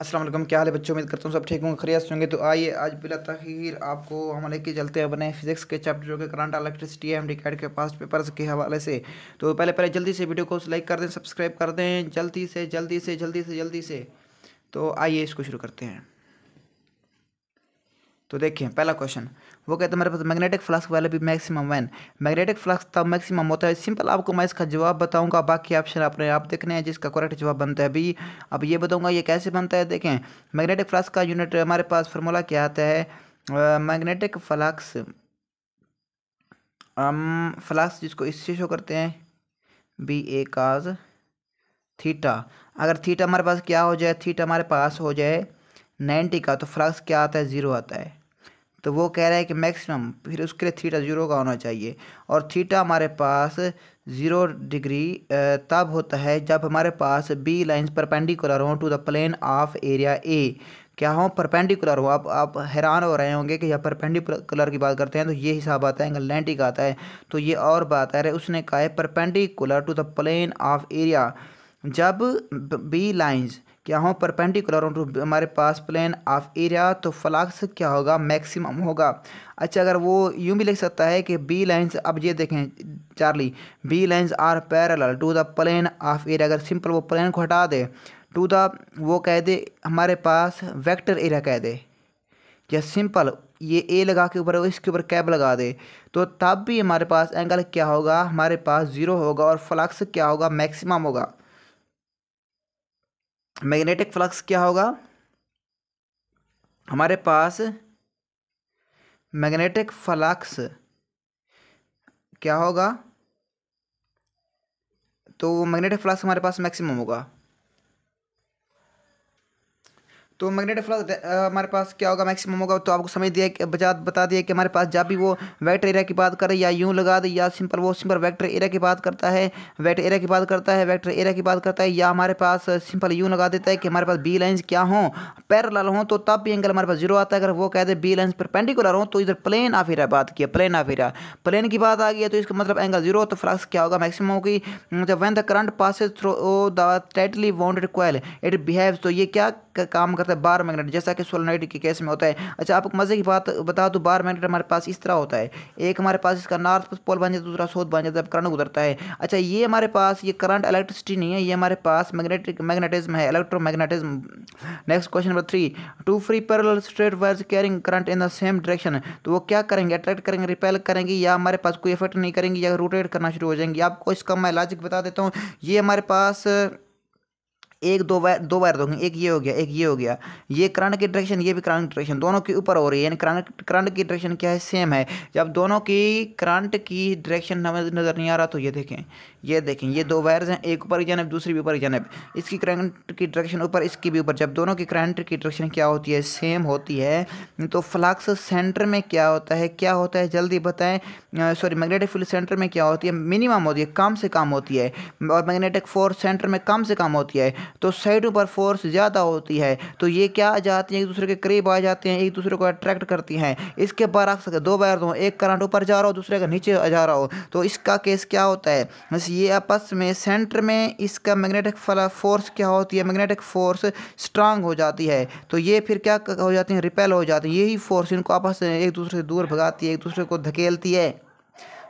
असलम क्या हाल है बच्चों उम्मीद करता हूँ सब ठीक होंगे खरियात होंगे तो आइए आज बिला तखीर आपको हम लेके चलते हैं अपने फिजिक्स के चैप्टर जो कि करंट इलेक्ट्रिसिटी एम डी के पास्ट पेपर्स के हवाले से तो पहले पहले जल्दी से वीडियो को लाइक कर दें सब्सक्राइब कर दें जल्दी से जल्दी से जल्दी से जल्दी से तो आइए इसको शुरू करते हैं तो देखिए पहला क्वेश्चन वो कहते हैं हमारे पास मैग्नेटिक फ्लक्स वाले भी मैक्सिमम वैन मैग्नेटिक फ्लक्स तब मैक्सिमम होता है सिंपल आपको मैं इसका जवाब बताऊंगा बाकी ऑप्शन आपने आप देखने हैं जिसका करेक्ट जवाब बनता है अभी अब ये बताऊंगा ये कैसे बनता है देखें मैग्नेटिक फ्लक्स का यूनिट हमारे पास फॉर्मूला क्या आता है मैग्नेटिक फ्लक्स फ्लक्स जिसको इससे शो करते हैं बी ए काज थीटा अगर थीटा हमारे पास क्या हो जाए थीटा हमारे पास हो जाए नाइन्टी का तो फ्लक्स क्या आता है ज़ीरो आता है तो वो कह रहा है कि मैक्सिमम फिर उसके लिए थीटा ज़ीरो का होना चाहिए और थीटा हमारे पास ज़ीरो डिग्री तब होता है जब हमारे पास बी लाइन्स परपेंडिकुलर हों to the plane of area A क्या हो परपेंडिकुलर हो आप आप हैरान हो रहे होंगे कि जब परपेंडिकुलर की बात करते हैं तो ये हिसाब आता है एंगल नाइन्टी का आता है तो ये और बात है उसने कहा है perpendicular to the plane of area जब बी लाइंस क्या हो परपेंडिकुलर ऑन टू हमारे पास प्लेन ऑफ एरिया तो फ्लक्स क्या होगा मैक्सिमम होगा अच्छा अगर वो यूँ भी लिख सकता है कि बी लाइन्स अब ये देखें चार्ली B lines are parallel to the plane of area अगर सिंपल वो प्लेन को हटा दे टू द वो कह दे हमारे पास वेक्टर एरिया कह दे या सिंपल ये ए लगा के ऊपर इसके ऊपर कैप लगा दे तो तब भी हमारे पास एंगल क्या होगा हमारे पास ज़ीरो होगा और फ्लक्स क्या होगा मैक्सिमम होगा मैग्नेटिक फ्लक्स क्या होगा हमारे पास मैग्नेटिक फ्लक्स क्या होगा तो मैग्नेटिक फ्लक्स हमारे पास मैक्सिमम होगा तो मैग्नेटिक फ्लक्स हमारे पास क्या होगा मैक्सिमम होगा तो आपको समझ दिया कि बजा बता दिया कि हमारे पास जब भी वो वेक्टर एरिया की बात करे या यूं लगा दे या सिंपल वो सिंपल वेक्टर एरिया की बात करता है वेक्टर एरिया की बात करता है वेक्टर एरिया की बात करता है या हमारे पास सिंपल यूँ लगा देता है कि हमारे पास बी लाइन्स क्या हों पैरल हों तो तब भी एंगल हमारे पास जीरो आता है अगर वो कह दे बी लाइन्स पर पेंडिकुलर हों तो इधर प्लेन ऑफ एरिया बात किया प्लेन ऑफ एरिया प्लेन की बात आ गई है तो इसका मतलब एंगल जीरो तो फ्लक्स क्या होगा मैक्सिमम होगी मतलब when the current passes through the tightly wounded coil it behave तो ये क्या काम करता है सकता है बार मैग्नेट जैसा कि सोलोनाइट के केस में होता है अच्छा आपको मज़े की बात बता दो बार मैग्नेट हमारे पास इस तरह होता है एक हमारे पास इसका नॉर्थ पोल बन जाता है दूसरा साउथ बन जाता है करंट गुजरता है अच्छा ये हमारे पास ये करंट इलेक्ट्रिसिटी नहीं है ये हमारे पास मैग्नेटिक मैग्नेटिज्म है electromagnetism next question number three two free parallel straight wires carrying current in the same direction तो वो क्या करेंगे अट्रैक्ट करेंगे रिपेल करेंगे या हमारे पास कोई इफेक्ट नहीं करेंगे या रोटेट करना शुरू हो जाएंगे आपको इसका मैं लॉजिक बता देता हूँ ये हमारे पास एक दो वायर दो वायर दोगे तो एक ये हो गया एक ये हो गया ये करंट की डायरेक्शन ये भी करंट की डायरेक्शन दोनों के ऊपर हो रही है यानी करंट करंट की डायरेक्शन क्या है सेम है जब दोनों की करंट की डायरेक्शन हमें नज़र नहीं आ रहा तो ये देखें ये देखें ये दो वायर्स हैं एक ऊपर की जानब दूसरी भी ऊपर की जानब इसकी करंट की डायरेक्शन ऊपर इसकी भी ऊपर जब दोनों की करंट की डायरेक्शन क्या होती है सेम होती है तो फ्लक्स सेंटर में क्या होता है क्या होता है जल्दी बताएं सॉरी मैग्नेटिक फील्ड सेंटर में क्या होती है मिनिमम होती है कम से कम होती है और मैग्नेटिक फोर्स सेंटर में कम से कम होती है तो साइडों पर फोर्स ज़्यादा होती है तो ये क्या आ जाती हैं एक दूसरे के करीब आ जाते हैं एक दूसरे को अट्रैक्ट करती हैं इसके बार आ सकते दो बार दो एक करंट ऊपर जा रहा हो दूसरे का नीचे जा रहा हो तो इसका केस क्या होता है बस ये आपस में सेंटर में इसका मैग्नेटिक फोर्स क्या होती है मैग्नेटिक फोर्स स्ट्रांग हो जाती है तो ये फिर क्या हो जाती है रिपेल हो जाती है यही फोर्स इनको आपस में एक दूसरे से दूर भगाती है एक दूसरे को धकेलती है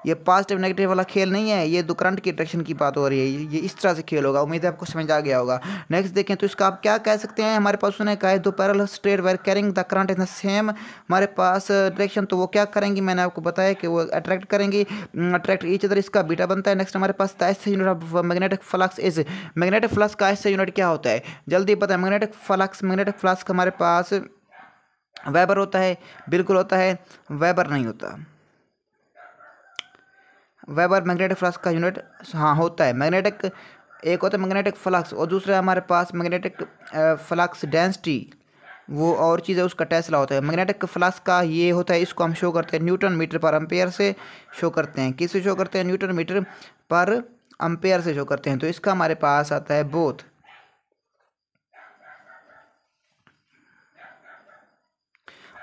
ये पॉजिटिव नेगेटिव वाला खेल नहीं है ये दो करंट की अट्रैक्शन की बात हो रही है ये इस तरह से खेल होगा उम्मीद है आपको समझ आ गया होगा नेक्स्ट देखें तो इसका आप क्या कह सकते हैं हमारे पास उन्हें कहा दो parallel straight wire carrying the current in the same हमारे पास डायरेक्शन uh, तो वो क्या करेंगी मैंने आपको बताया कि वो अट्रैक्ट करेंगी अट्रैक्ट ईच अदर इसका बीटा बनता है नेक्स्ट हमारे पास the S unit of magnetic flux is magnetic flux का एस यूनिट क्या होता है जल्दी पता है मैग्नेटिक फ्लक्स मैग्नेटिक फ्लक्स हमारे पास वेबर होता है बिल्कुल होता है वेबर नहीं होता वेबर मैग्नेटिक फ्लक्स का यूनिट हाँ होता है मैग्नेटिक एक होता है मैग्नेटिक फ्लक्स और दूसरा हमारे पास मैग्नेटिक फ्लक्स डेंसिटी वो और चीज़ है उसका टेस्ला होता है मैग्नेटिक फ्लक्स का ये होता है इसको हम शो करते हैं न्यूटन मीटर पर अम्पेयर से शो करते हैं किससे शो करते हैं न्यूटन मीटर पर अम्पेयर से शो करते हैं तो इसका हमारे पास आता है बोथ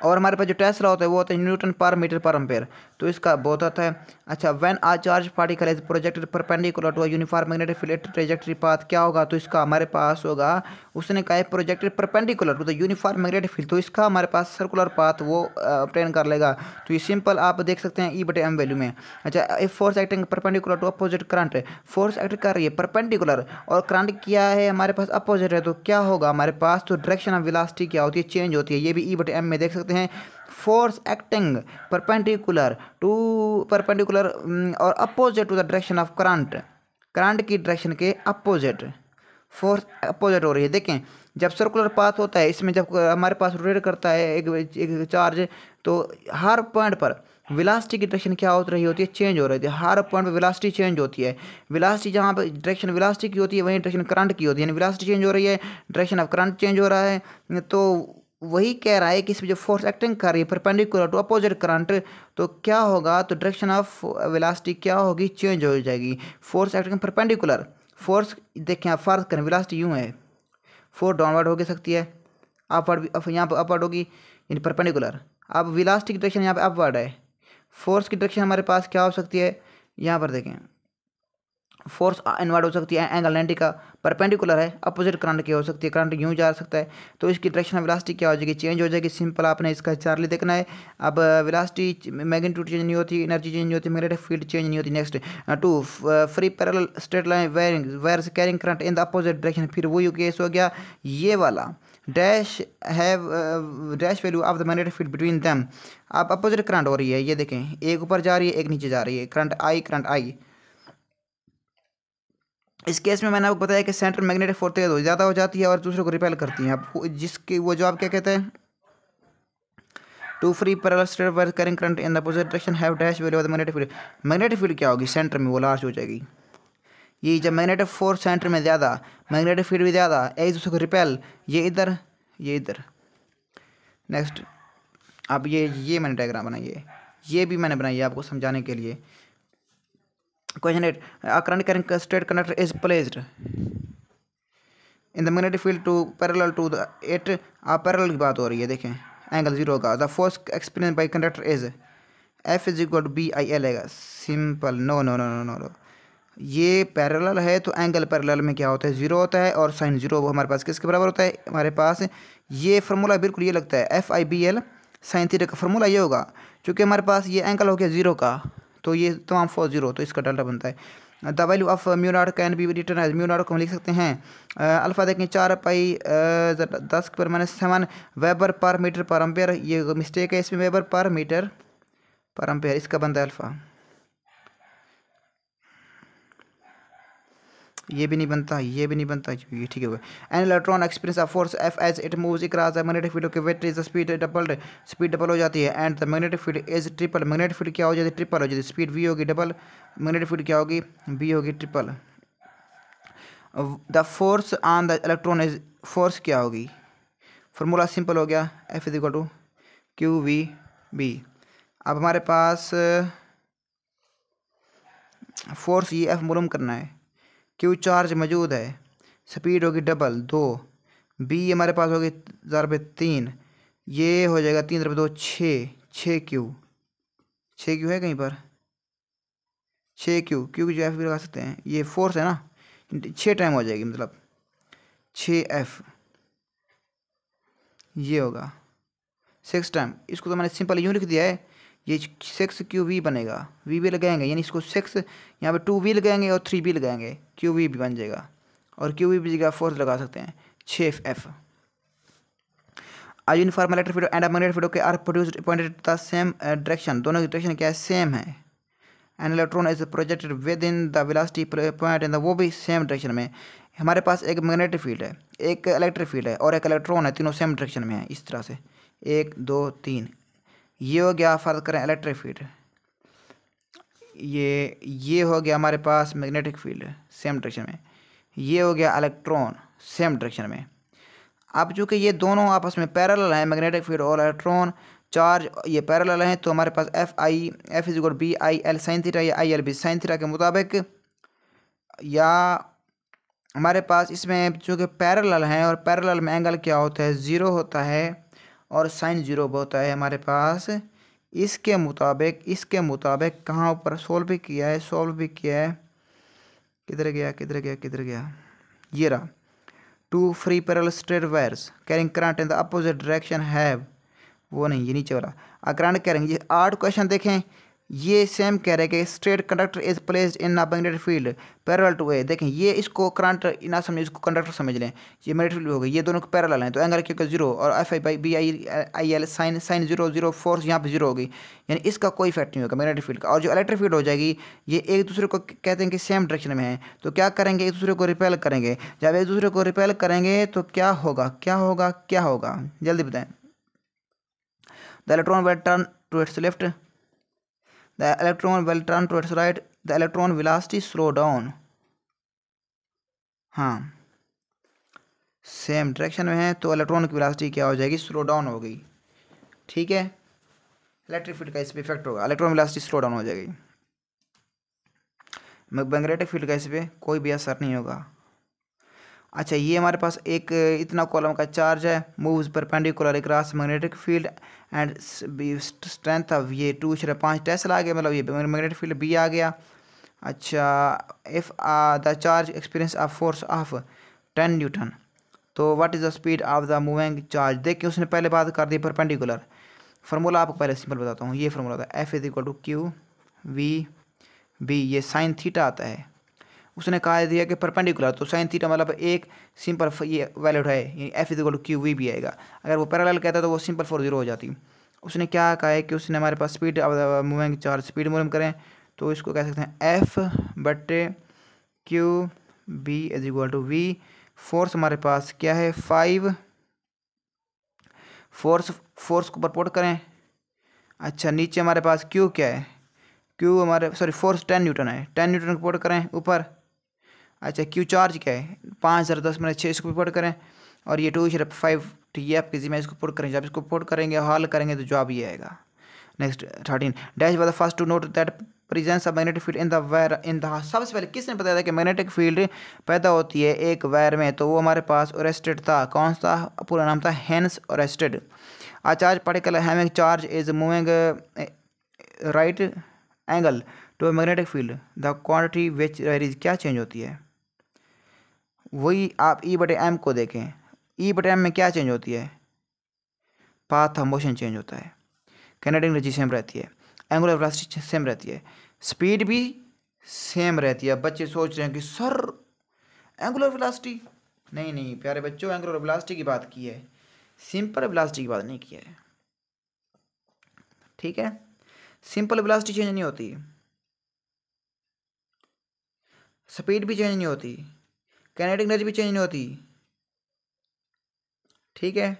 और हमारे पास जो टेस्ला होता है वो होता है Newton per metre per ampere तो इसका बहुत अर्थ है अच्छा when a charge particle is projected perpendicular to uniform magnetic field trajectory path क्या होगा तो इसका हमारे पास होगा उसने कहा projected perpendicular to the uniform magnetic field तो इसका हमारे पास सर्कुलर पाथ वो ट्रेन कर लेगा तो ये सिंपल आप देख सकते हैं ई e बटे एम वैल्यू में अच्छा if force acting perpendicular to opposite current force act कर रही है परपेंडिकुलर और करंट क्या है हमारे पास अपोजिट है तो क्या होगा हमारे पास तो डायरेक्शन ऑफ विलासिटी क्या होती है चेंज होती है ये भी ई e बटे एम में देख सकते हैं force acting perpendicular to perpendicular और opposite to the direction of current current की डायरेक्शन के अपोजिट फोर्स अपोजिट हो रही है देखें जब सर्कुलर पाथ होता है इसमें जब हमारे पास रोटेट करता है एक, एक चार्ज तो हर पॉइंट पर विलासिटी की डायरेक्शन क्या हो रही होती है चेंज हो रही होती है हर पॉइंट पर विलासिटी चेंज होती है विलासिटी जहाँ पर डायरेक्शन विलासिटी की होती है वहीं डायरेक्शन करंट की होती है यानी विलासिटी चेंज हो रही है डायरेक्शन ऑफ करंट चेंज हो रहा है तो वही कह रहा है कि इसमें जो फोर्स एक्टिंग कर रही है परपेंडिकुलर टू अपोजिट करंट तो क्या होगा तो डायरेक्शन ऑफ वेलासिटी क्या होगी चेंज हो जाएगी फोर्स एक्टिंग परपेंडिकुलर फोर्स देखें आप फर्ज करें वेलासिटी यूँ है फोर्स डाउनवर्ड हो गई सकती है अपवर्ड भी यहाँ पर अपवर्ड होगी यानी परपेंडिकुलर अब विलास्टिक की डायरेक्शन यहाँ पर अपवर्ड है फोर्स की डायरेक्शन हमारे पास क्या हो सकती है यहाँ पर देखें फोर्स इन्वर्ट हो सकती है एंगल नाइन्टी का परपेंडिकुलर है अपोजिट करंट की हो सकती है करंट यूँ जा सकता है तो इसकी डायरेक्शन विलासिटी क्या हो जाएगी चेंज हो जाएगी सिंपल आपने इसका चार्ली देखना है अब विलासिटी मैग्नीट्यूड चेंज नहीं होती एनर्जी चेंज नहीं होती मैग्नेटिक फील्ड चेंज नहीं होती next two free parallel straight line wiring wire carrying current in the opposite direction फिर वो यू केस हो गया ये वाला dash have dash value of the magnetic field between them अब अपोजिट करंट हो रही है ये देखें एक ऊपर जा रही है एक नीचे जा रही है करंट आई करंट आई इस केस में मैंने आपको बताया कि सेंट्रल मैग्नेटिक फोर्स तेज ज़्यादा हो जाती है और दूसरे को रिपेल करती हैं आप जिसके वो जो आप क्या कहते हैं two free parallel work carrying current in the opposite direction have dash value of the magnetic field magnetic field क्या होगी सेंटर में वो लार्ज हो जाएगी ये जब मैग्नेटिक फोर्स सेंटर में ज़्यादा मैग्नेटिक फील्ड भी ज़्यादा एक दूसरे को रिपेल ये इधर ये इधर नेक्स्ट अब ये ये मैंने डायग्राम बनाई है ये भी मैंने बनाई है आपको समझाने के लिए Question 8. A current carrying straight connector is placed in the magnetic field to parallel to the it आप parallel की बात हो रही है देखें एंगल जीरो होगा the force experience by conductor is F is equal to B I L आएगा simple no no no no no no ये पैरेलल है तो एंगल पैरेलल में क्या होता है ज़ीरो होता है और साइन ज़ीरो वो हमारे पास किसके बराबर होता है हमारे पास ये फार्मूला बिल्कुल ये लगता है F I B L sine theta का फार्मूला ये होगा क्योंकि हमारे पास ये एंगल हो गया ज़ीरो का तो ये तमाम फोर जीरो तो इसका डेल्टा बनता है the value of mu naught can be written as mu naught को हम लिख सकते हैं अल्फा देखें चार पाई दस पर minus seven weber per metre per ampere ये मिस्टेक है इसमें weber per metre per ampere इसका बनता है अल्फा ये भी नहीं बनता ये भी नहीं बनता ये ठीक है an electron experience of force F as it moves across magnetic field के वेट is speed double speed double हो जाती है and the magnetic field is triple magnetic field क्या हो जाती है ट्रिपल हो जाती है स्पीड वी होगी डबल मैग्नेटिक फील्ड क्या होगी बी होगी triple the force on the electron is force क्या होगी फॉर्मूला सिंपल हो गया F is equal to Q V B अब हमारे पास फोर्स ये एफ मालूम करना है क्यू चार्ज मौजूद है स्पीड होगी डबल दो बी हमारे पास होगी हज़ार रुपये तीन ये हो जाएगा तीन रुपये दो छः छः क्यू छः क्यू है कहीं पर छः क्यू क्यू जो एफ भी लगा सकते हैं ये फोर्स है ना छः टाइम हो जाएगी मतलब छः एफ ये होगा सिक्स टाइम इसको तो मैंने सिंपल यूँ लिख दिया है ये सिक्स क्यू वी बनेगा वी भी लगाएंगे यानी इसको सिक्स यहाँ पे टू वी लगाएंगे और थ्री वी लगाएंगे क्यू वी भी बन जाएगा और क्यू वी भी जगह फोर्थ लगा सकते हैं छः F I uniform electric field and magnetic field के are produce pointed the same direction दोनों की डायरेक्शन क्या है सेम है and electron is projected with in the velocity point in the वो भी सेम डायरेक्शन में हमारे पास एक मैग्नेटिक फील्ड है एक इलेक्ट्रिक फील्ड है और एक इलेक्ट्रॉन है तीनों सेम डायरेक्शन में है इस तरह से एक दो तीन ये हो गया फर्ज करें इलेक्ट्रिक फील्ड ये ये हो गया हमारे पास मैग्नेटिक फील्ड सेम डायरेक्शन में ये हो गया इलेक्ट्रॉन सेम डायरेक्शन में अब चूँकि ये दोनों आपस में पैरल हैं मैग्नेटिक फील्ड और इलेक्ट्रॉन चार्ज ये पैरल हैं तो हमारे पास F I F is B I L sine theta या I L B sine theta के मुताबिक या हमारे पास इसमें चूँकि पैरल हैं और पैरल में एंगल क्या होता है ज़ीरो होता है और साइन जीरो होता है हमारे पास इसके मुताबिक इसके मुताबिक कहाँ ऊपर सोल्व भी किया है सोल्व भी किया है किधर गया किधर गया किधर गया ये रहा two free parallel straight wires carrying current in the opposite direction have वो नहीं ये नीचे वाला अ करंट कैरिंग ये आठ क्वेश्चन देखें ये सेम कह रहे हैं कि straight conductor is place in ना magnetic field parallel to a देखें ये इसको करंट ना समझें इसको कंडक्टर समझ लें ये मैग्नेटिक फील्ड हो गई ये दोनों को पैरल हैं तो एंगल क्योंकि जीरो और F I by B I I L sine sine zero zero force यहाँ पर जीरो होगी यानी इसका कोई इफेक्ट नहीं होगा मैग्नेटिक फील्ड का और जो इलेक्ट्रिक फील्ड हो जाएगी ये एक दूसरे को कहते हैं कि सेम डायरेक्शन में है तो क्या करेंगे एक दूसरे को रिपेल करेंगे जब एक दूसरे को रिपेल करेंगे तो क्या होगा क्या होगा क्या होगा जल्दी बताएं the electron will turn to its left the electron will turn towards right the electron velocity slow down हाँ सेम डायरेक्शन में है तो इलेक्ट्रॉन की वेलोसिटी क्या हो जाएगी स्लो डाउन हो गई ठीक है इलेक्ट्रिक फील्ड का इस पर इफेक्ट होगा इलेक्ट्रॉन विलासिटी स्लो डाउन हो जाएगी मैग्नेटिक फील्ड का इस पर कोई भी असर नहीं होगा अच्छा ये हमारे पास एक इतना कॉलम का चार्ज है मूव्स पर perpendicular across magnetic field and strength of ये टू शरा पाँच टेस्ट आ गया मतलब ये मैग्नेटिक फील्ड बी आ गया अच्छा if the charge experience of force of ten newton तो what is the speed of the moving charge देखिए उसने पहले बात कर दी परपेंडिकुलर फार्मूला आपको पहले सिंपल बताता हूँ ये फार्मूला था F is equal to Q V B ये साइन थीटा आता है उसने कहा दिया कि परपेंडिकुलर तो साइन थीटा मतलब एक सिंपल ये वैलिड है यानी F is equal Q V B आएगा अगर वो पैरेलल कहता तो वो सिंपल फोर जीरो हो जाती उसने क्या कहा है कि उसने हमारे पास स्पीड मूविंग चार्ज स्पीड मूलम करें तो इसको कह सकते हैं एफ बटे Q B is equal to V force हमारे पास क्या है फाइव फोर्स फोर्स को प्रपोर्ट करें अच्छा नीचे हमारे पास क्यू क्या है क्यू हमारे सॉरी फोर्स टेन न्यूटन है टेन न्यूटन को पोर्ट करें ऊपर अच्छा क्यू चार्ज क्या है पाँच हज़ार दस मिनट छः इसको भी पुट करें और ये टू शरफ फाइव ठीक है आपके जिम्मे इसको पुट करें जब इसको पुट करेंगे हॉल करेंगे तो जवाब ये आएगा नेक्स्ट थर्टीन डैश वाला first to note that presence of magnetic field in the wire in the सबसे पहले किसने बताया था कि मैग्नेटिक फील्ड पैदा होती है एक वायर में तो वो हमारे पास ओरेस्टेड था कौन सा पूरा नाम था Hans Oersted a charge particle having charge is moving right angle to magnetic field the quantity which क्या चेंज होती है वही आप ई e बटे एम को देखें ई e बटे एम में क्या चेंज होती है पाथ ऑफ मोशन चेंज होता है कैनेटिक एनर्जी सेम रहती है एंगुलर वेलोसिटी सेम रहती है स्पीड भी सेम रहती है बच्चे सोच रहे हैं कि सर एंगुलर वेलोसिटी नहीं नहीं प्यारे बच्चों एंगुलर वेलोसिटी की बात की है सिंपल वेलोसिटी की बात नहीं की है ठीक है सिंपल वेलोसिटी चेंज नहीं होती स्पीड भी चेंज नहीं होती कैनेटिक एनर्जी भी चेंज नहीं होती ठीक है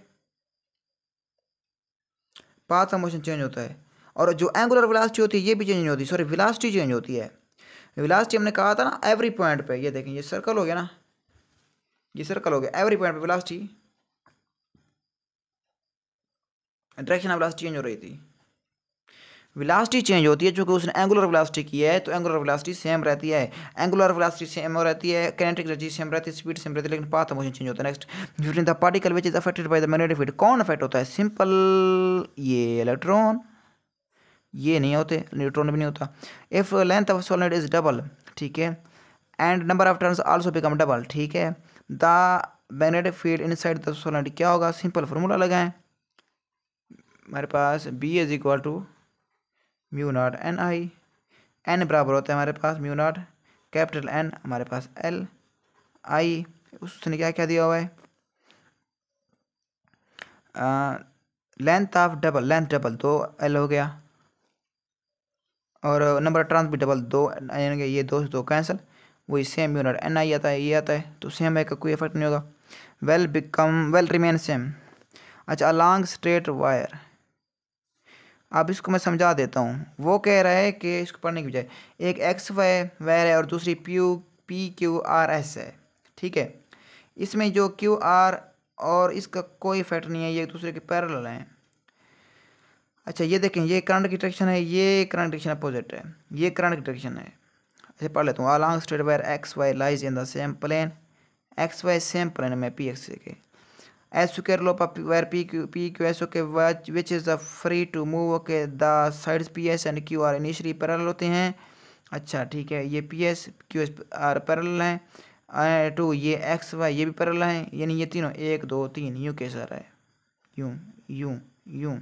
पाथ का मोशन चेंज होता है और जो एंगुलर विलासिटी होती है ये भी चेंज नहीं होती सॉरी विलासिटी चेंज होती है विलासिटी हमने कहा था ना एवरी पॉइंट पे ये देखें ये सर्कल हो गया ना ये सर्कल हो गया एवरी पॉइंट पे velocity direction of velocity change हो रही थी वेलासिटी चेंज होती है चूँकि उसने एंगुलर वेलासिटी की है तो एंगुलर वेलासिटी सेम रहती है एंगुलर वेलासिटी सेम रहती है कैनेटिक एनर्जी सेम रहती है स्पीड सेम रहती है लेकिन पाथ मोशन चेंज होता है next during the particle which is affected by the magnetic field कौन अफेक्ट होता है सिंपल ये इलेक्ट्रॉन ये नहीं होते न्यूट्रॉन भी नहीं होता if length of solenoid is double ठीक है and number of turns also become double ठीक है the magnetic field inside the solenoid क्या होगा सिंपल फार्मूला लगाएं हमारे पास B is equal to mu naught N I N बराबर होता है हमारे पास म्यू नॉट कैपिटल एन हमारे पास एल आई उसने क्या क्या दिया हुआ है length of double length double दो एल हो गया और नंबर ट्रांस भी डबल दो यानी कि ये दो से दो कैंसिल वही same mu naught N I आता है ये आता है तो सेम है का कोई इफेक्ट नहीं होगा will become will remain same अच्छा अलॉन्ग स्ट्रेट वायर अब इसको मैं समझा देता हूँ वो कह रहा है कि इसको पढ़ने की बजाय एक एक्स वाई वायर है और दूसरी P P Q R S है ठीक है इसमें जो क्यू आर और इसका कोई इफेक्ट नहीं है ये एक दूसरे के पैरल हैं अच्छा ये देखें ये करंट की डायरेक्शन है ये करंट डिटेक्शन अपोजिट है ये करंट की है अच्छा पढ़ लेता हूँ along straight wire X Y lies in the same plane X Y same plane में पी एक्स के एस स्क्र लो पायर P Q P Q S okay which is the free to move okay the sides P S and Q R initially parallel होते हैं अच्छा ठीक है ये P S Q S R parallel हैं टू ये एक्स वाई ये भी पैरल हैं यानी ये तीनों एक दो तीन यू के सर है यू यू यू, यू.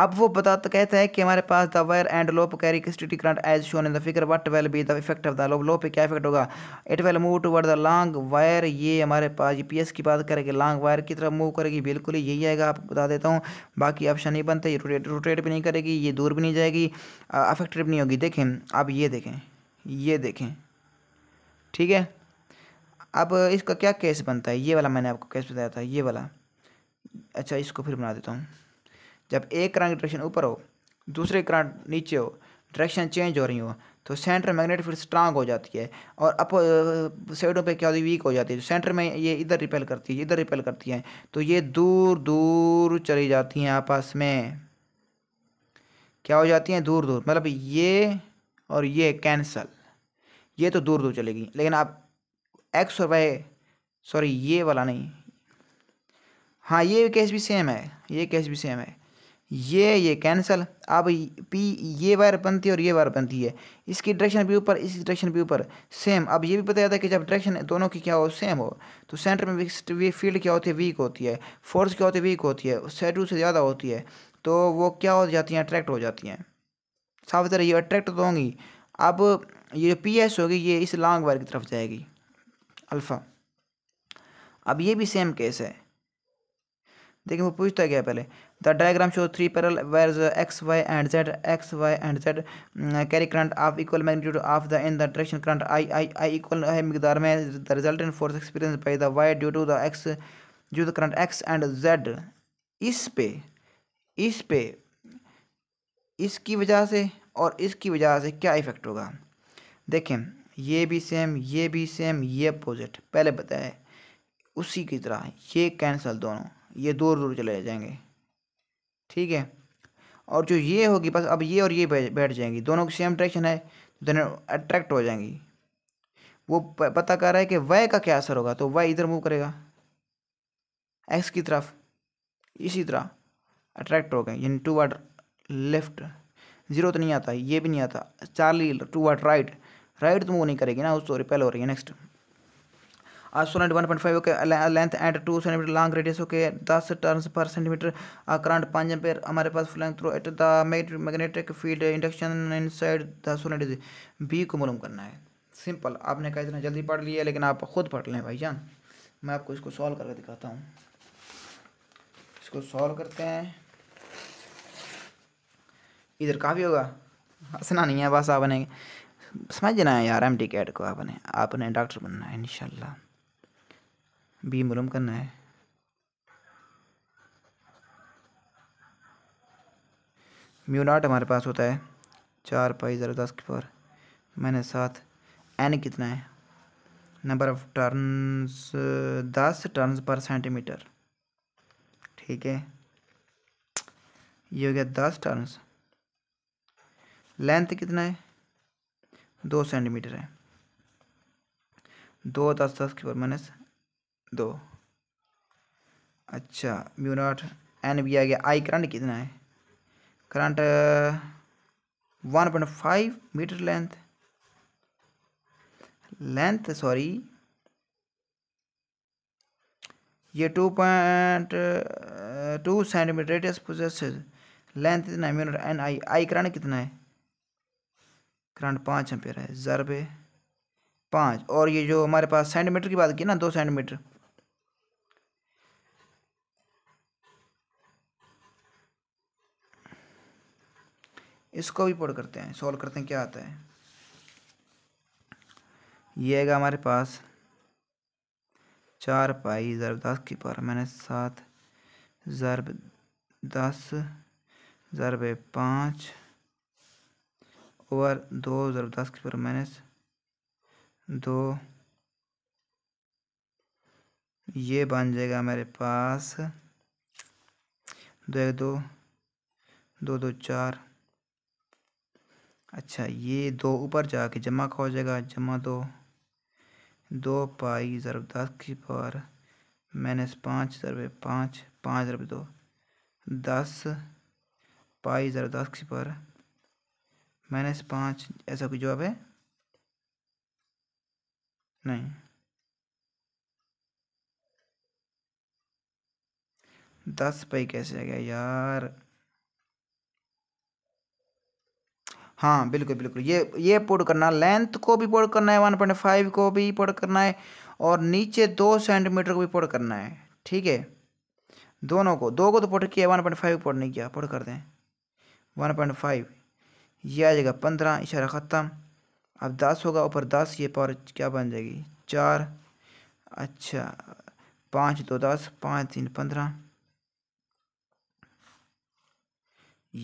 अब वो बता तो कहते हैं कि हमारे पास the wire and loop carry steady current as shown in the figure what will be the effect of the loop loop पे क्या इफेक्ट होगा it will move toward the long wire ये हमारे पास जी पी की बात करेगी long wire की तरफ मूव करेगी बिल्कुल ही यही आएगा आपको बता देता हूँ बाकी ऑप्शन नहीं बनते रोटेट रोटेट भी नहीं करेगी ये दूर भी नहीं जाएगी अफेक्टेड भी नहीं होगी देखें आप ये देखें ये देखें ठीक है अब इसका क्या केस बनता है ये वाला मैंने आपको केस बताया था ये वाला अच्छा इसको फिर बना देता हूँ जब एक करंट डायरेक्शन ऊपर हो दूसरे करंट नीचे हो डायरेक्शन चेंज हो रही हो तो सेंटर मैग्नेट फिर स्ट्रांग हो जाती है और अपो साइडों पे क्या होती है वीक हो जाती है सेंटर तो में ये इधर रिपेल करती है इधर रिपेल करती है तो ये दूर दूर चली जाती हैं आपस में क्या हो जाती हैं दूर दूर मतलब ये और ये कैंसल ये तो दूर दूर चलेगी लेकिन आप एक्स और वाई सॉरी ये वाला नहीं हाँ ये केस भी सेम है ये केस भी सेम है ये ये कैंसिल अब पी ये वायर बनती है और ये वायर बनती है इसकी डायरेक्शन भी ऊपर इस डायरेक्शन भी ऊपर सेम अब ये भी पता जाता है कि जब डायरेक्शन दोनों की क्या हो सेम हो तो सेंटर में फील्ड क्या होती है वीक होती है फोर्स क्या होती है वीक होती है सेटू से ज़्यादा होती है तो वो क्या हो जाती हैं अट्रैक्ट हो जाती हैं साफ ये अट्रैक्ट तो होंगी अब ये जो पी एस होगी ये इस लॉन्ग वायर की तरफ जाएगी अल्फ़ा अब ये भी सेम केस है देखिए वो पूछता गया पहले The diagram shows three parallel wires x, y and z, x, y and z carry current of equal magnitude of the in the direction current I, I, I equal है मकदार में the resultant force experienced by the wire due to the x due to the current x and z इस पे इस पे इसकी वजह से और इसकी वजह से क्या इफेक्ट होगा देखें ये भी सेम ये भी सेम ये अपोजिट पहले बताया उसी की तरह ये कैंसिल दोनों ये दूर दूर चले जाएंगे ठीक है और जो ये होगी बस अब ये और ये बैठ जाएंगी दोनों की सेम अट्रैक्शन है दोनों अट्रैक्ट हो जाएंगी वो पता कर रहा है कि वह का क्या असर होगा तो वह इधर मूव करेगा एक्स की तरफ इसी तरह अट्रैक्ट हो गए यानी टू वर्ड लेफ्ट जीरो तो नहीं आता ये भी नहीं आता चार्ली टू वर्ड राइट राइट तो मूव नहीं करेगी ना उस तो रिपेल हो रही है next solenoid one point five okay length and two centimetre long radius के दस टर्न पर सेंटीमीटर करंट पाँच एम्पेयर हमारे पास flowing through it the magnetic field induction inside the solenoid B को मालूम करना है सिंपल आपने कहा इतना जल्दी पढ़ लिया लेकिन आप खुद पढ़ लें भाई जान मैं आपको इसको सॉल्व करके दिखाता हूँ इसको सॉल्व करते हैं इधर काफ़ी होगा हंसना नहीं है बस आपने समझना है यार एम टी कैट को आपने आपने डॉक्टर बनना है इनशाला बी मुलम करना है म्यू हमारे पास होता है चार पाई ज़रा दस की पावर मैंने सात एन कितना है नंबर ऑफ टर्न्स दस टर्न्स पर सेंटीमीटर ठीक है ये हो गया दस टर्न्स लेंथ कितना है दो सेंटीमीटर है दो दस दस की पावर माइनस दो अच्छा म्यू नॉट एन भी आ गया आई करंट कितना है current one point five metre length length sorry ये two point two centimetre radius पोजेस लेंथ इतना है mu naught N I I current कितना है करंट पाँच एम्पेयर है ज़रबे पाँच और ये जो हमारे पास सेंटीमीटर की बात की ना दो सेंटीमीटर इसको भी पुट करते हैं सॉल्व करते हैं क्या आता है ये आएगा हमारे पास चार पाई ज़रब दस की पार मैंने सात ज़रब दस ज़रब पाँच और दो ज़रब दस की पार माइनस दो ये बन जाएगा हमारे पास दो एक दो दो दो चार अच्छा ये दो ऊपर जाके जमा का हो जाएगा जमा दो दो पाई ज़रब दस की पावर माइनस पाँच ज़रब पाँच पाँच ज़रब दो दस पाई ज़रब दस की पावर माइनस पाँच ऐसा कोई जवाब है नहीं दस पाई कैसे आ गया यार हाँ बिल्कुल बिल्कुल ये ये पोड करना लेंथ को भी पोड करना है वन पॉइंट फाइव को भी पोड करना है और नीचे दो सेंटीमीटर को भी पोड करना है ठीक है दोनों को दो को तो पोड किया वन पॉइंट फाइव पोड नहीं किया पोड कर दें वन पॉइंट फाइव ये आ जाएगा पंद्रह इशारा ख़त्म अब दस होगा ऊपर दस ये पावर क्या बन जाएगी चार अच्छा पाँच दो दस पाँच तीन पंद्रह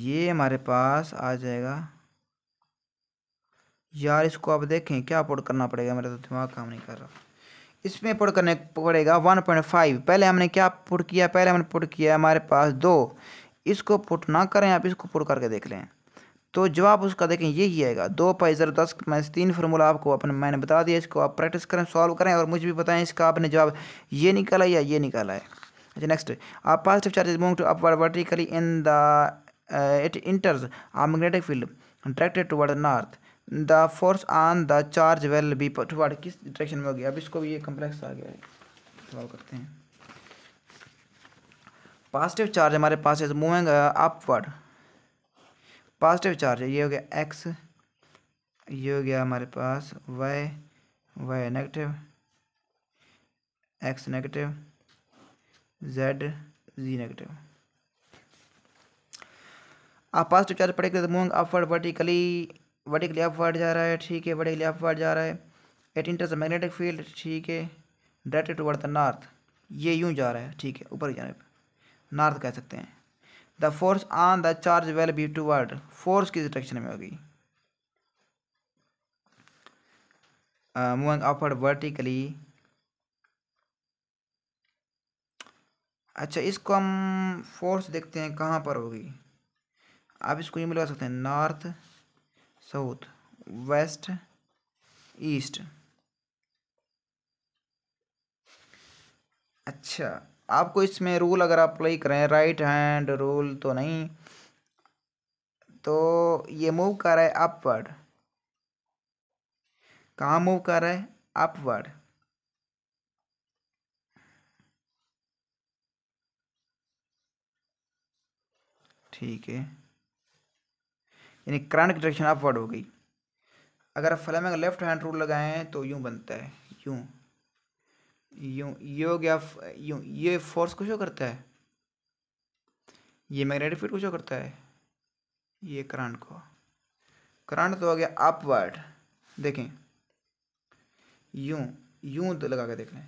ये हमारे पास आ जाएगा यार इसको आप देखें क्या अपलोड करना पड़ेगा मेरा तो दिमाग काम नहीं कर रहा इसमें अपलोड करने पड़ेगा वन पॉइंट फाइव पहले हमने क्या पुट किया पहले हमने पुट किया हमारे पास दो इसको पुट ना करें आप इसको पुट करके देख लें तो जवाब उसका देखें यही आएगा दो पाई ज़र दस माइनस तीन फार्मूला आपको अपने मैंने बता दिया इसको आप प्रैक्टिस करें सॉल्व करें और मुझे भी बताएं इसका आपने जवाब ये निकाला या ये निकाला है अच्छा नेक्स्ट आप positive charges move to upward vertically in the it enters a magnetic field directed toward north the force on the charge will be toward किस डायरेक्शन में हो गया अब इसको भी ये कम्प्लेक्स आ गया है सवाल करते हैं पॉजिटिव चार्ज हमारे पास is moving upward positive charge ये हो गया एक्स ये हो गया हमारे पास Y Y negative X negative Z Z negative आप पॉजिटिव चार्ज पड़ेगा तो moving upward vertically vertically upward जा रहा है ठीक है वर्टिकली अपवर्ड जा रहा है एट इंटर्स मैग्नेटिक फील्ड ठीक है डायरेक्ट टूवर्ड द नॉर्थ ये यूँ जा रहा है ठीक है ऊपर जाने पर नॉर्थ कह सकते हैं the force on the charge will be ward force किस डायरेक्शन में होगी मूविंग अपवर्ड वर्टिकली अच्छा इसको हम फोर्स देखते हैं कहाँ पर होगी आप इसको ये लगा सकते हैं नॉर्थ साउथ वेस्ट ईस्ट अच्छा आपको इसमें रूल अगर अप्लाई करें राइट हैंड रूल तो नहीं तो ये मूव कर रहा है अपवर्ड कहाँ मूव कर रहा है अपवर्ड ठीक है यानी करंट की डायरेक्शन अपवर्ड हो गई अगर आप फ्लेमिंग में लेफ्ट हैंड रूल लगाएं तो यूं बनता है यूं यूं ये हो गया यूं ये फोर्स को शो करता है ये मैग्नेटिक फील्ड को शो करता है ये करंट को करंट तो हो गया अपवर्ड देखें यूं यूं तो लगा के देख लें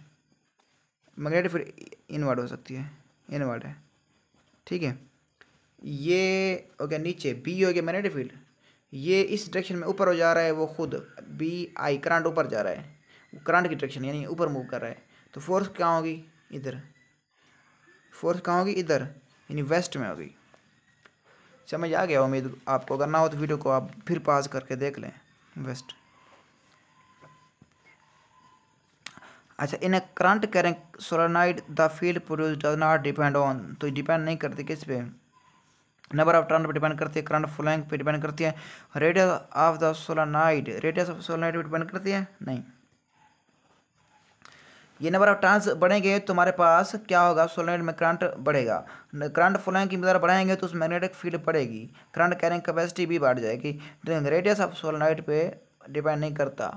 मैग्नेटिक फील्ड इनवर्ड हो सकती है इनवर्ड है ठीक है ये हो गया नीचे बी हो गया मैग्नेटिक फील्ड ये इस डायरेक्शन में ऊपर हो जा रहा है वो खुद बी आई करंट ऊपर जा रहा है करंट की डायरेक्शन यानी ऊपर मूव कर रहा है तो फोर्स कहाँ होगी इधर फोर्स कहाँ होगी इधर यानी वेस्ट में होगी समझ आ गया उम्मीद आपको अगर ना हो तो वीडियो को आप फिर पास करके देख लें वेस्ट अच्छा इन्हें current current solenoid the field produce does not depend on तो डिपेंड नहीं करती किस पे नंबर ऑफ टर्न पर डिपेंड करती है करंट फ्लोइंग पर डिपेंड करती है radius of the solenoid radius of solenoid पर डिपेंड करती है नहीं ये नंबर ऑफ टर्न्स बढ़ेंगे तुम्हारे तो पास क्या होगा सोलनेट में करंट बढ़ेगा करंट फ्लोइंग की मदद बढ़ाएंगे तो उस मैग्नेटिक फील्ड बढ़ेगी करंट कैरिंग कैपेसिटी भी बढ़ जाएगी रेडियस ऑफ सोलनाइट पे डिपेंड नहीं करता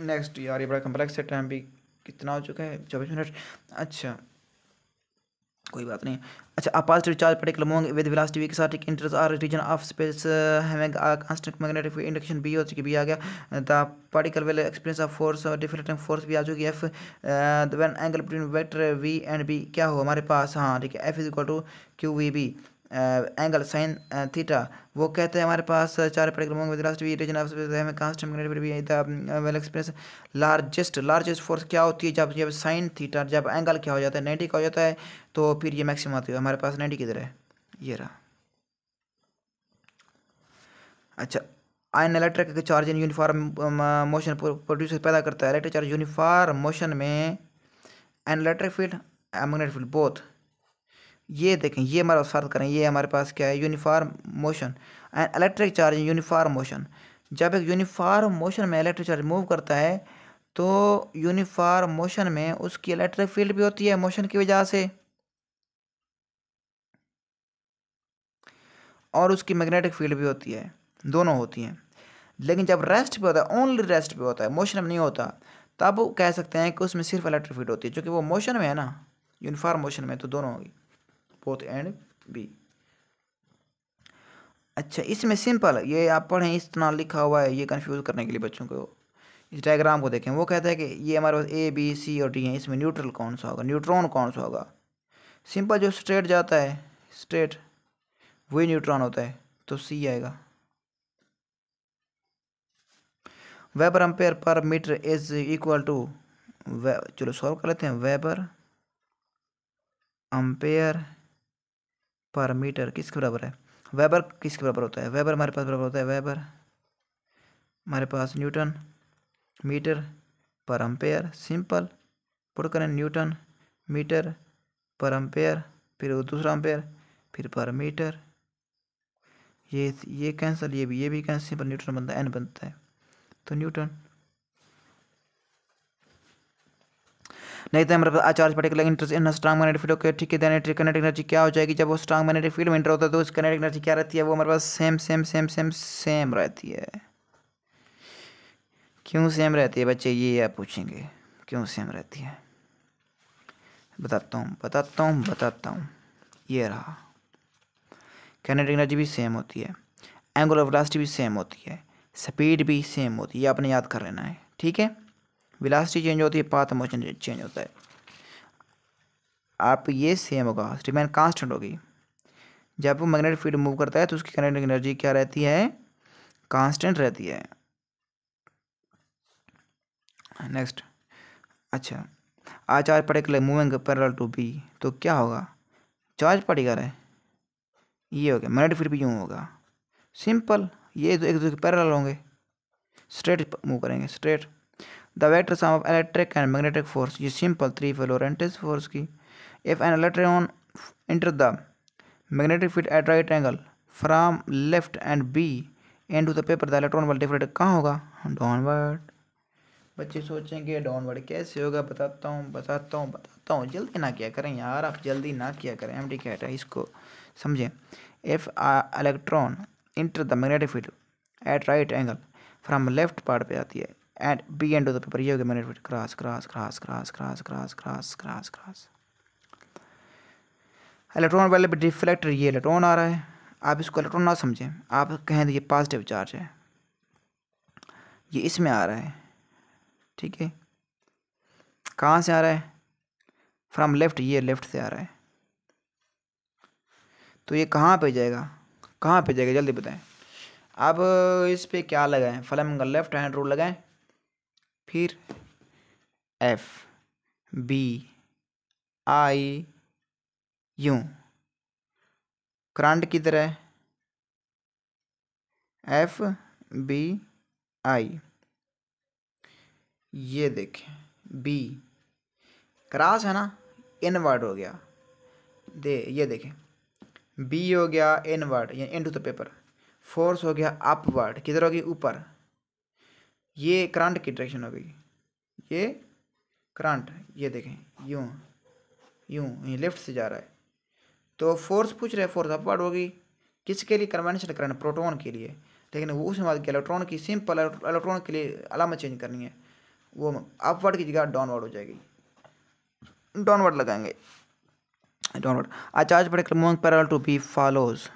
नेक्स्ट यार ये बड़ा कम्प्लेक्स है टाइम भी कितना हो चुका है चौबीस मिनट अच्छा कोई बात नहीं अच्छा अपास्ट रिचार्ज पड़े लमोंग विद विलास टीवी के साथ एक enters a region of space constant magnetic induction B हो चुकी भी आ गया the particle will experience of force और डिफरेंट फोर्स भी आ चुकी F the when angle between vector V and B क्या हो हमारे पास हाँ ठीक है F is equal to Q V B angle sine theta वो कहते हैं हमारे पास चार परिक्रमों में लास्ट भी रीजन ऑफ हमें कांस्टेंट भी will experience largest largest force क्या होती है जब जब साइन थीटा जब एंगल क्या हो जाता है नाइन्टी का हो जाता है तो फिर ये मैक्सिमम आती है हमारे पास नाइन्टी किधर है ये रहा अच्छा ion electric charge in uniform motion producer पैदा करता है इलेक्ट्रिक चार्ज यूनिफॉर्म मोशन में an electric field magnetic field both ये देखें ये हमारा फर्द करें ये हमारे पास क्या है uniform motion and electric charge uniform motion जब एक यूनिफार्म मोशन में इलेक्ट्रिक चार्ज मूव करता है तो यूनिफार्म मोशन में उसकी इलेक्ट्रिक फील्ड भी होती है मोशन की वजह से और उसकी मैग्नेटिक फील्ड भी होती है दोनों होती हैं लेकिन जब रेस्ट पे होता है ओनली रेस्ट पे होता है मोशन में नहीं होता तब कह सकते हैं कि उसमें सिर्फ इलेक्ट्रिक फील्ड होती है क्योंकि वो मोशन में है ना यूनिफार्म मोशन में तो दोनों होगी बोथ एंड बी अच्छा इसमें सिंपल ये आप पढ़ें इस तरह लिखा हुआ है ये कंफ्यूज करने के लिए बच्चों को इस डायग्राम को देखें वो कहता है कि ये हमारे पास ए बी सी और डी है इसमें न्यूट्रल कौन सा होगा न्यूट्रॉन कौन सा होगा सिंपल जो स्ट्रेट जाता है स्ट्रेट वही न्यूट्रॉन होता है तो सी आएगा weber ampere per metre is equal to चलो सॉल्व कर लेते हैं वेबर अम्पेयर पर मीटर किसके बराबर है वेबर किसके बराबर होता है वेबर हमारे पास बराबर होता है वेबर हमारे पास newton metre per ampere simple put करें न्यूटन मीटर पर अम्पेयर फिर दूसरा अम्पेयर फिर पर मीटर ये ये कैंसल ये भी ये भी कैंसल सिंपल न्यूटन बनता है एन बनता है तो न्यूटन नहीं तो हमारे पास charge particle enters in strong magnetic field okay ठीक है देन इलेक्ट्रिक कनेक्टिक एनर्जी क्या हो जाएगी जब वो स्ट्रॉग मैग्नेटिक फील्ड में इंटर होता है तो उस कनेक्टिक एनर्जी क्या रहती है वो हमारे पास same same same same same रहती है क्यों सेम रहती है बच्चे ये आप पूछेंगे क्यों सेम रहती है बताता हूँ बताता हूँ बताता हूँ ये रहा कैनेटिक एनर्जी भी सेम होती है एंगुलर वेलोसिटी भी सेम होती है स्पीड भी सेम होती है ये आपने याद कर लेना है ठीक है विलासिटी चेंज होती है पाथ मोशन चेंज होता है आप ये सेम होगा रिमेन कांस्टेंट होगी जब वो मैग्नेटिक फील्ड मूव करता है तो उसकी कनेक्टिव एनर्जी क्या रहती है कांस्टेंट रहती है नेक्स्ट अच्छा a charge particle moving parallel to B तो क्या होगा चार्ज पार्टिकल है ये हो गया मैग्नेटिक फील्ड भी यूँ होगा सिंपल ये तो एक दूसरे के पैरल होंगे स्ट्रेट मूव करेंगे straight the vector sum of electric and magnetic force ये सिंपल थ्री फ्लोरेंटिस फोर्स की if an electron enter the magnetic field at right angle from left and B and to the paper the electron will different कहाँ होगा downward बच्चे सोचेंगे downward कैसे होगा बताता हूँ बताता हूँ बताता हूँ जल्दी ना किया करें यार आप जल्दी ना किया करें एम डी क्या है इसको समझें if electron enter the magnetic field at right angle from left part पे आती है and B and to the paper ये हो गया मैंने cross cross cross cross cross cross cross cross cross electron वाले डिफ्लेक्टर ये इलेक्ट्रॉन आ रहा है आप इसको इलेक्ट्रॉन ना समझें आप कहें तो ये पॉजिटिव चार्ज है ये इसमें आ रहा है ठीक है कहाँ से आ रहा है फ्रॉम लेफ़्ट ये लेफ़्ट से आ रहा है तो ये कहाँ पे जाएगा कहाँ पे जाएगा जल्दी बताएं अब इस पर क्या लगाएं फ्लैमिंग लेफ़्ट हैंड रूल लगाएं फिर एफ बी आई यू क्रांड किधर है एफ बी आई ये देखें बी क्रास है ना इनवर्ड हो गया दे ये देखें बी हो गया इनवर्ड यानी into the paper force हो गया अपवर्ड किधर होगी ऊपर ये क्रांट की डायरेक्शन हो गई ये क्रांट ये देखें यूँ यूँ लेफ्ट से जा रहा है तो फोर्स पूछ रहे फोर्स अपवर्ड होगी किसके लिए कन्वेंशनल करंट प्रोटॉन के लिए लेकिन वो उसमें बात इलेक्ट्रॉन की सिंपल इलेक्ट्रॉन के लिए अलामत चेंज करनी है वो अपवर्ड की जगह डाउनवर्ड हो जाएगी डाउनवर्ड लगाएंगे downward a charge particle moving parallel to B follows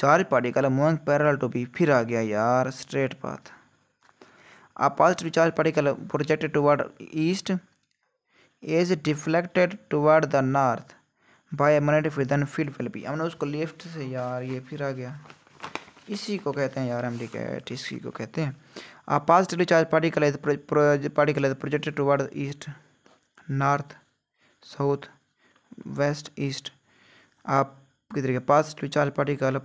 charge particle moving parallel to B फिर आ गया यार straight path A pulsed charge particle projected toward east is deflected toward the north by a magnetic field then field will be हमने उसको left से यार ये फिर आ गया इसी को कहते हैं यार हम डी कैट इसी को कहते हैं a positively charge particle particle projected toward east north south west east आप किधर के positive charge particle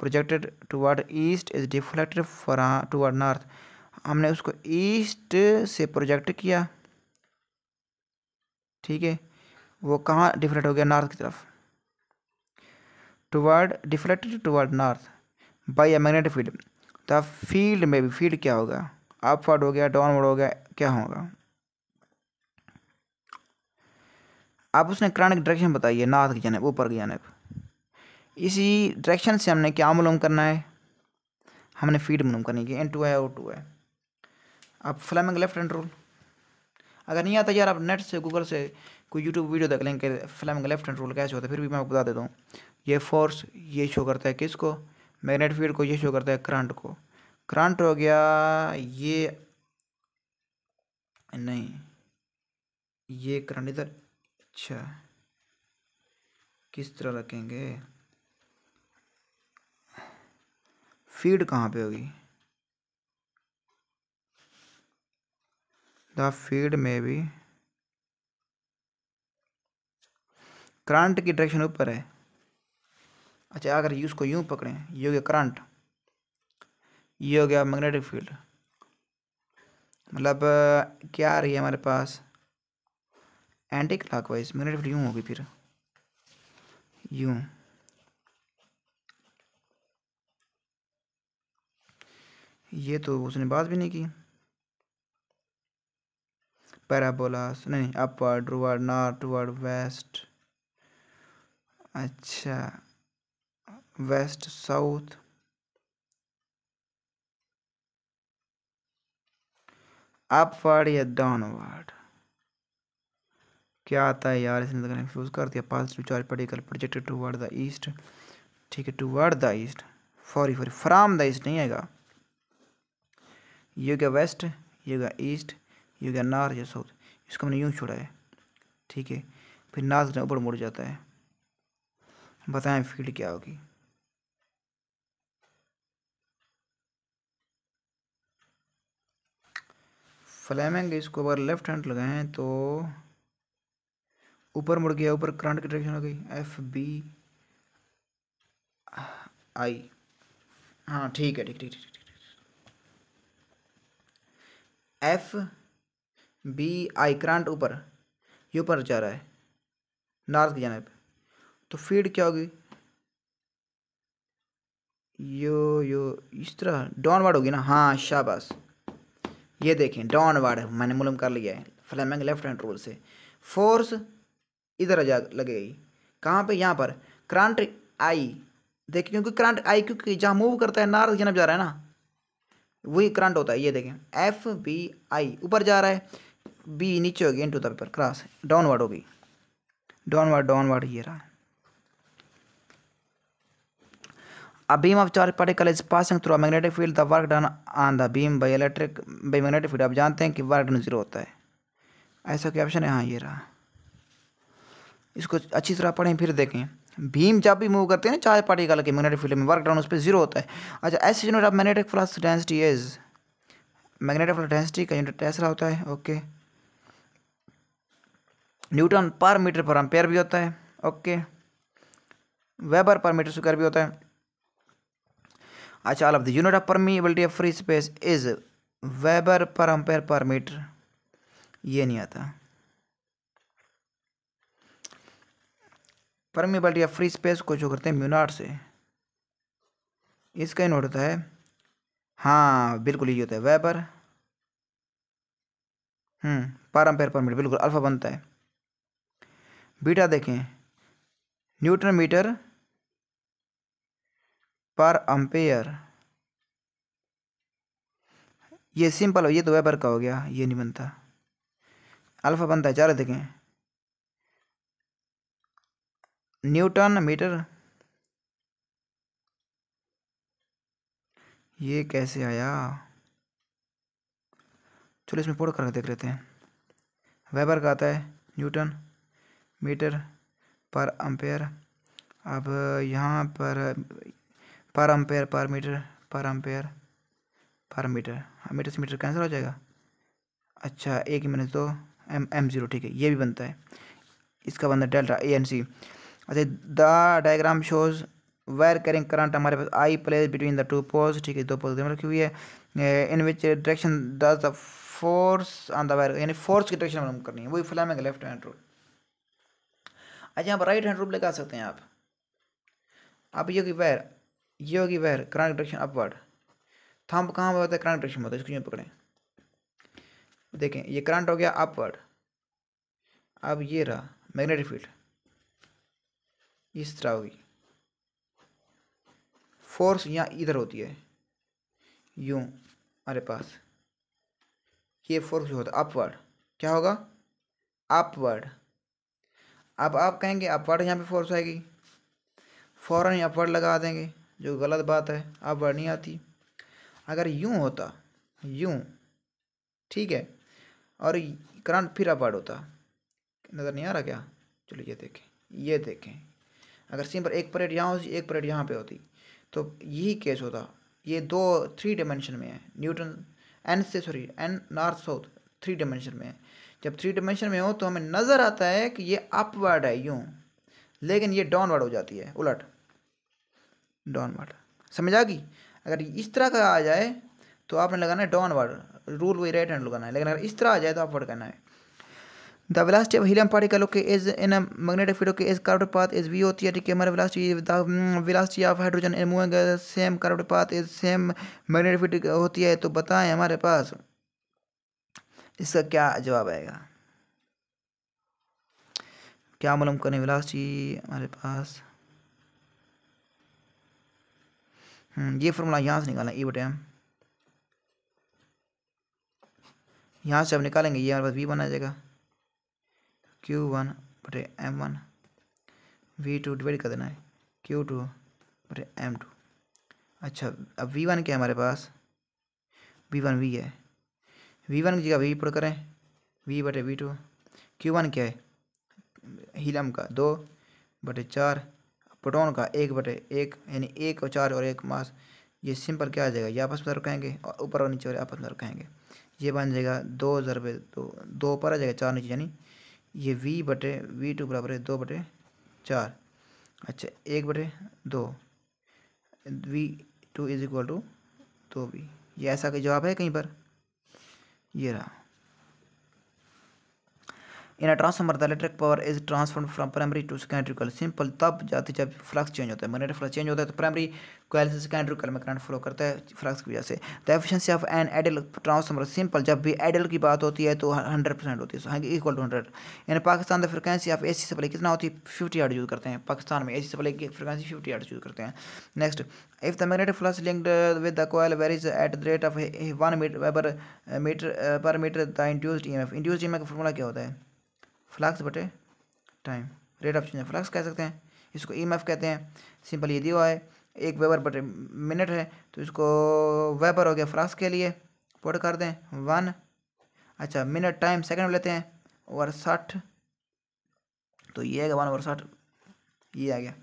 projected toward east is deflected for toward north हमने उसको ईस्ट से प्रोजेक्ट किया ठीक है वो कहाँ डिफ्लेक्ट हो गया नॉर्थ की तरफ toward deflected toward north by a magnetic field तो अब फील्ड में भी फील्ड क्या होगा अपवर्ड हो गया डाउनवर्ड हो गया क्या होगा आप उसने करंट डायरेक्शन बताई है नॉर्थ की जानेब ऊपर की जानेब इसी डायरेक्शन से हमने क्या मालूम करना है हमने फीड मालूम करनी है एन टू है ओ टू है आप फ्लैमिंग लेफ्ट हैंड रोल अगर नहीं आता यार आप नेट से गूगल से कोई यूट्यूब वीडियो देख लेंगे फ्लैमिंग लेफ्ट हैंड रोल कैसे होता है फिर भी मैं आपको बता देता हूँ ये फोर्स ये शो करता है किसको मैग्नेट फील्ड को ये शो करता है करंट को करंट हो गया ये नहीं ये करंट इधर अच्छा किस तरह रखेंगे फीड कहाँ पे होगी द फील्ड में भी करंट की डायरेक्शन ऊपर है अच्छा अगर यू उसको यूं पकड़ें ये हो गया करंट ये हो गया मैग्नेटिक फील्ड मतलब क्या आ रही है हमारे पास anticlockwise magnetic field यूं होगी फिर यूं ये तो उसने बात भी नहीं की पैराबोलास नहीं upward toward northward west अच्छा वेस्ट साउथ अपवर्ड या डाउनवर्ड क्या आता है यार इसने लगा तो कंफ्यूज कर दिया positive charge particle projected ward the east ठीक है toward the east for for from the east नहीं आएगा ये वेस्ट ये ईस्ट ये हो गया नार या साउथ इसको हमने यूँ छोड़ा है ठीक है फिर नाज ने ऊपर मुड़ जाता है बताएं फील्ड क्या होगी फ्लेमिंग इसको अगर लेफ्ट हैंड लगाएं तो ऊपर मुड़ गया ऊपर करंट की डायरेक्शन हो गई एफ बी आई हाँ ठीक है ठीक ठीक ठीक ठीक एफ बी आई क्रांट ऊपर ये ऊपर जा रहा है नॉर्थ की जानब तो फीड क्या होगी यो यो इस तरह वार्ड होगी ना हाँ शाबाश ये देखें वार्ड मैंने मुलम कर लिया है फ्लैमिंग लेफ्ट हैंड रूल से फोर्स इधर जा लगेगी कहाँ पे यहाँ पर क्रांट आई देखिए क्योंकि क्रांट आई क्योंकि जहाँ मूव करता है नार्थ जनब जा रहा है ना वही करंट होता है ये देखें एफ बी आई ऊपर जा रहा है बी नीचे होगी into the paper cross downward होगी डाउनवर्ड डाउनवर्ड ये रहा A beam of charge particle is passing through a magnetic field the work done on the beam by electric by magnetic field आप जानते हैं कि वर्क डन जीरो होता है ऐसा क्या ऑप्शन है हाँ ये रहा इसको अच्छी तरह पढ़ें फिर देखें भीम जब भी मूव करते हैं ना चार्ज पार्टिकल के मैग्नेटिक फील्ड में वर्क डाउन उस पर जीरो होता है अच्छा ऐसे unit of magnetic flux density is magnetic flux density का यूनिट ऐसा होता है okay okay. Newton per metre per ampere भी होता है okay weber per metre square भी होता है अच्छा all of the unit of permeability of free space is weber per ampere per metre ये नहीं आता परमीबिलिटी ऑफ फ्री स्पेस को जो करते हैं म्यूनार से इसका ही नोट होता है हाँ बिल्कुल ये होता है वेबर हम्म पर अम्पेयर पर मीटर बिल्कुल अल्फा बनता है बीटा देखें न्यूटन मीटर पर अम्पेयर ये सिंपल हो ये तो वेबर का हो गया ये नहीं बनता अल्फा बनता है चार देखें न्यूटन मीटर ये कैसे आया चलो इसमें फोड़ करके देख लेते हैं वेबर का आता है न्यूटन मीटर पर अम्पेयर अब यहाँ पर पर ampere per metre per ampere per metre हाँ मीटर से मीटर कैंसिल हो जाएगा अच्छा एक मैंने तो एम एम ज़ीरो ठीक है ये भी बनता है इसका बनता है डेल्टा ए एन सी अच्छा the diagram shows wire carrying current हमारे पास I place between the two poles ठीक है दो पोल रखी हुई है in which direction the force on the wire यानी फोर्स की डायरेक्शन हम करनी है वही फिलहाल में लेफ्ट हैंड रूल अच्छा यहाँ पर राइट हैंड रूप लगा सकते हैं आप आप ये होगी वैर ये होगी वैर करंट डायरेक्शन अपवर्ड थम्प कहाँ पर होता है करंट डायरेक्शन होता है इसको यूँ पकड़ें देखें ये करंट हो गया अपवर्ड अब ये रहा मैग्नेटिक फील्ड इस तरह होगी फोर्स यहाँ इधर होती है यूँ हमारे पास ये फोर्स होता है अपवर्ड क्या होगा अपवर्ड अब आप कहेंगे अपवर्ड यहाँ पे फोर्स आएगी फ़ौरन ही अपवर्ड लगा देंगे जो गलत बात है अपवर्ड नहीं आती अगर यूँ होता यूँ ठीक है और करंट फिर अपवर्ड होता नज़र नहीं आ रहा क्या चलो ये देखें ये देखें अगर सिंपल एक परेड यहाँ होती एक परेड यहाँ पे होती तो यही केस होता ये दो थ्री डायमेंशन में है न्यूटन एन से sorry N north south three dimension में है जब थ्री डिमेंशन में हो तो हमें नज़र आता है कि ये अपवर्ड है यूँ लेकिन ये डाउनवर्ड हो जाती है उलट डाउनवर्ड समझ आ गई अगर इस तरह का आ जाए तो आपने लगाना है डाउनवर्ड रूल वही राइट हैंड लगाना है लेकिन अगर इस तरह आ जाए तो अपवर्ड करना है the velocity of helium particle okay is in magnetic field okay is carbon path is V होती है ठीक है हमारा velocity the velocity of hydrogen moving same carbon path is same magnetic field होती है तो बताएं हमारे पास इसका क्या जवाब आएगा क्या मालूम करने विलास जी हमारे पास हम्म, ये फॉर्मूला यहाँ से निकालना ई e बटे एम यहाँ से अब निकालेंगे ये e हमारे पास वी वन आ जाएगा क्यू वन बटे M one V two divide कर देना है क्यू टू बटे एम टू अच्छा अब वी वन क्या है हमारे पास वी वन वी है वी वन की जगह वी पुट करें वी बटे वी टू क्यू वन क्या है हीलम का दो बटे चार प्रोटोन का एक बटे एक यानी एक और चार और एक मास ये सिंपल क्या आ जाएगा ये आपस में कहेंगे और ऊपर और नीचे और आपस में कहेंगे ये बन जाएगा दो जरबे दो दो ऊपर आ जाएगा चार नीचे यानी ये वी बटे वी टू बराबर है दो बटे चार अच्छा एक बटे दो V two is equal to दो वी ये ऐसा कोई जवाब है कहीं पर y era in a transformer the electric power is transform from primary to secondary coil simple तब जाते जब फ्लक्स चेंज होता है मैग्नेटिक फ्लक्स चेंज होता है तो प्राइमरी कॉल से सेकेंडरी कॉल में करंट फ्लो करता है फ्लक्स की वजह से the efficiency of an ideal transformer simple जब भी एडल की बात होती है तो हंड्रेड परसेंट होती है equal to hundred in Pakistan the frequency of A supply कितना होती है फिफ्टी आर्ट यूज करते हैं पाकिस्तान में ए सी सप्लाई की फ्रिक्वेंसी फिफ्टी आर्ट यूज करते हैं next if the magnetic flux linked with the coil varies at the rate of one metre per metre per metre the induced E M F induced E M F का formula क्या होता है flux बटे time rate of change of flux कह सकते हैं इसको ई e कहते हैं सिंपल ये दिया है एक वेबर बटे मिनट है तो इसको वेबर हो गया फ्लक्स के लिए पोट कर दें वन अच्छा मिनट टाइम सेकंड में लेते हैं और साठ तो ये आएगा वन और साठ ये आ गया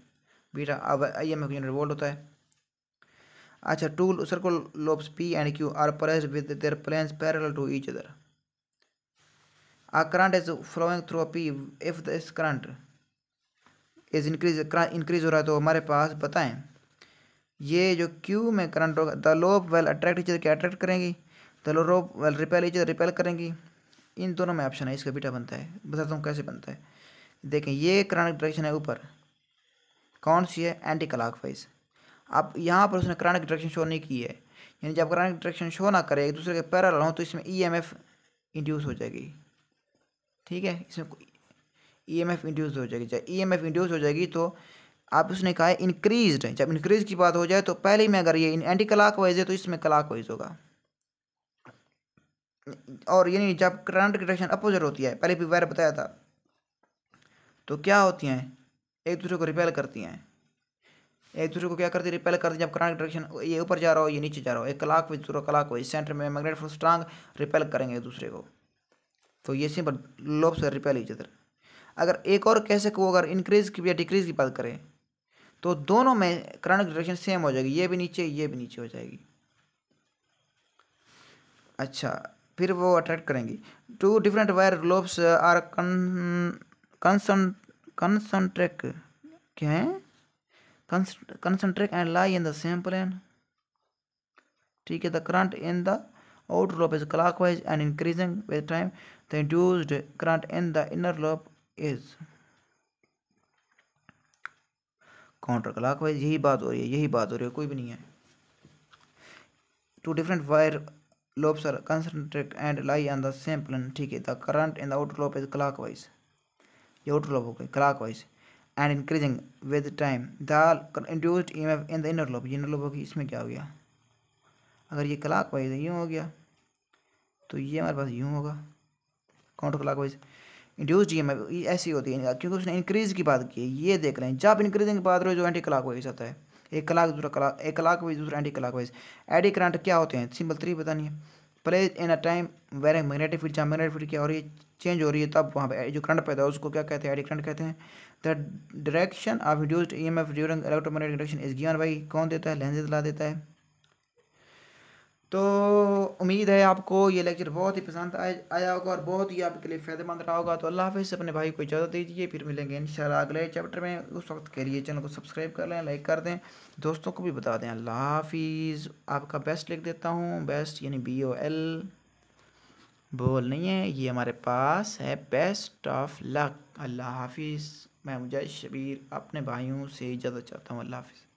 बीटा अब आई एम एफ वोल्ट होता है अच्छा two circle loops P and Q are press with their planes parallel to each other A current is flowing through a P. If this current is increase increase ho raha है तो हमारे पास बताएं ये जो Q में current होगा the loop will attract each other क्या attract karengi the low will repel each other repel karengi इन दोनों में ऑप्शन है इसका बीटा बनता है बताता हूँ कैसे बनता है देखें ये करंट डायरेक्शन है ऊपर कौन सी है एंटी क्लाक वाइज अब यहाँ पर उसने करंट डायरेक्शन शो नहीं की है यानी जब करंट डायरेक्शन शो ना करे एक दूसरे के पैरल हो तो इसमें ईएमएफ e इंड्यूस हो जाएगी ठीक है इसमें ई एम एफ इंड्यूस हो जाएगी जब ई एम एफ इंड्यूस हो जाएगी तो आप उसने कहा है इंक्रीज जब इंक्रीज की बात हो जाए तो पहले में अगर ये एंटी क्लाक वाइज है तो इसमें क्लाक वाइज होगा और ये नहीं जब करंट की डायरेक्शन अपोजिट होती है पहले भी वायर बताया था तो क्या होती हैं एक दूसरे को रिपेल करती हैं एक दूसरे को क्या करती है रिपेल करती है जब करंट डायरेक्शन ये ऊपर जा रहा हो ये नीचे जा रहा हो एक क्लाक वाइज दूसरा क्लाक वाइज सेंटर में मैग्नेट फोर्स स्ट्रांग रिपेल करेंगे एक दूसरे को तो ये simple loops repel each other अगर एक और कैसे को अगर इंक्रीज की या डिक्रीज की बात करें तो दोनों में करंट डायरेक्शन सेम हो जाएगी ये भी नीचे ये भी नीचे हो जाएगी अच्छा फिर वो अट्रैक्ट करेंगी two different wire loops are कंसन कंसनट्रेक क्या है concentric and lie in the same plane ठीक है the current in the outer lobe is clockwise and increasing with time the induced current in the inner loop is counter clockwise यही बात हो रही है यही बात हो रही है कोई भी नहीं है two different wire loops are concentric and lie on the same plane ठीक है the current in the outer loop is clockwise ये आउटर लोब हो गए wise and increasing with time the induced EMF in the inner loop inner loop होगी इसमें क्या हो गया अगर ये क्लाक वाइज यूं हो गया तो ये हमारे पास यूं होगा काउंटर वाइज इंड्यूस जी एम ऐसी होती है क्योंकि उसने इंक्रीज़ की बात की है ये देख रहे हैं जब इंक्रीजिंग की बात रहे जो एंटी क्लाक वाइज आता है एक क्लाक दूसरा क्लाक एक क्लाक वाइज दूसरा anti clockwise eddy current क्या होते हैं सिंपल थ्री नहीं है प्ले इन अ टाइम वेर मैग्नेटिक फील्ड जहाँ मैग्नेटिक फील्ड क्या हो रही है चेंज हो रही है तब वहाँ पर जो करंट पैदा हो उसको क्या कहते हैं एडी करंट कहते हैं the direction of induced E M F during electromagnetic induction is given by कौन देता है लेंजेज ला देता है तो उम्मीद है आपको ये लेक्चर बहुत ही पसंद आया आया होगा और बहुत ही आपके लिए फ़ायदेमंद रहा होगा तो अल्लाह से अपने भाई को इजाज़त दीजिए फिर मिलेंगे इन अगले चैप्टर में उस वक्त के लिए चैनल को सब्सक्राइब कर लें लाइक कर दें दोस्तों को भी बता दें अल्लाह हाफिज़ आपका बेस्ट लिख देता हूँ बेस्ट यानी बी ओ एल बोल नहीं है ये हमारे पास है बेस्ट ऑफ लक अल्लाह हाफिज़ मैं मुजाह शबीर अपने भाइयों से इजाज़त चाहता हूँ अल्लाह हाफिज़